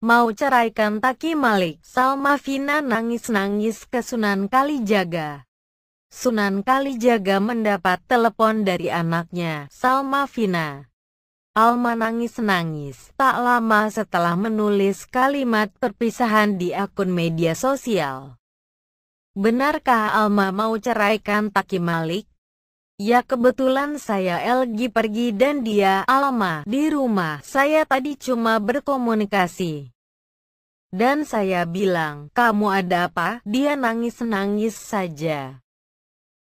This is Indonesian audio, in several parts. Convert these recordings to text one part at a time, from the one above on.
mau ceraikan Taki Malik. Salma Vina nangis-nangis ke Sunan Kalijaga. Sunan Kalijaga mendapat telepon dari anaknya, Salma Vina. Alma nangis-nangis. Tak lama setelah menulis kalimat perpisahan di akun media sosial. Benarkah Alma mau ceraikan Taki Malik? Ya kebetulan saya LG pergi dan dia alama di rumah. Saya tadi cuma berkomunikasi. Dan saya bilang, kamu ada apa? Dia nangis-nangis saja.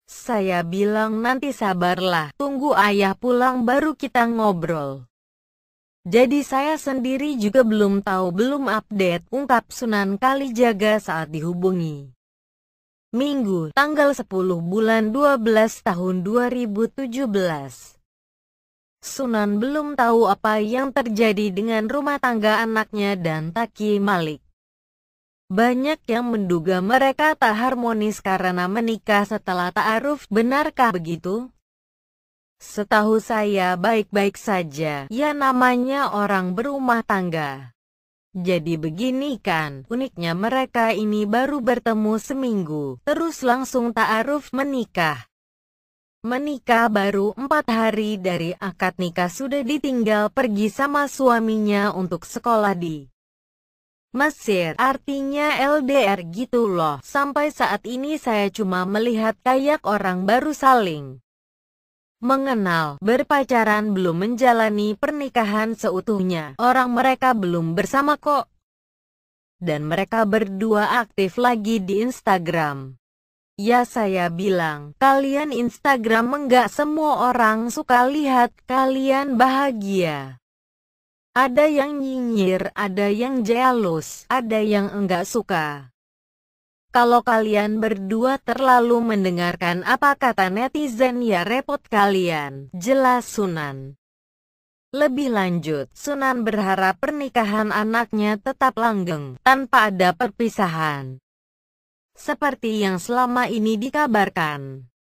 Saya bilang nanti sabarlah, tunggu ayah pulang baru kita ngobrol. Jadi saya sendiri juga belum tahu belum update, ungkap Sunan Kalijaga saat dihubungi. Minggu, tanggal 10 bulan 12 tahun 2017. Sunan belum tahu apa yang terjadi dengan rumah tangga anaknya dan Taki Malik. Banyak yang menduga mereka tak harmonis karena menikah setelah ta'aruf, benarkah begitu? Setahu saya baik-baik saja, ya namanya orang berumah tangga. Jadi begini kan, uniknya mereka ini baru bertemu seminggu, terus langsung ta'aruf menikah. Menikah baru empat hari dari akad nikah sudah ditinggal pergi sama suaminya untuk sekolah di Mesir, artinya LDR gitu loh. Sampai saat ini saya cuma melihat kayak orang baru saling mengenal, berpacaran belum menjalani pernikahan seutuhnya. Orang mereka belum bersama kok. Dan mereka berdua aktif lagi di Instagram. Ya saya bilang, kalian Instagram enggak semua orang suka lihat kalian bahagia. Ada yang nyinyir, ada yang jealous, ada yang enggak suka kalau kalian berdua terlalu mendengarkan apa kata netizen ya repot kalian. Jelas Sunan. Lebih lanjut, Sunan berharap pernikahan anaknya tetap langgeng, tanpa ada perpisahan. Seperti yang selama ini dikabarkan.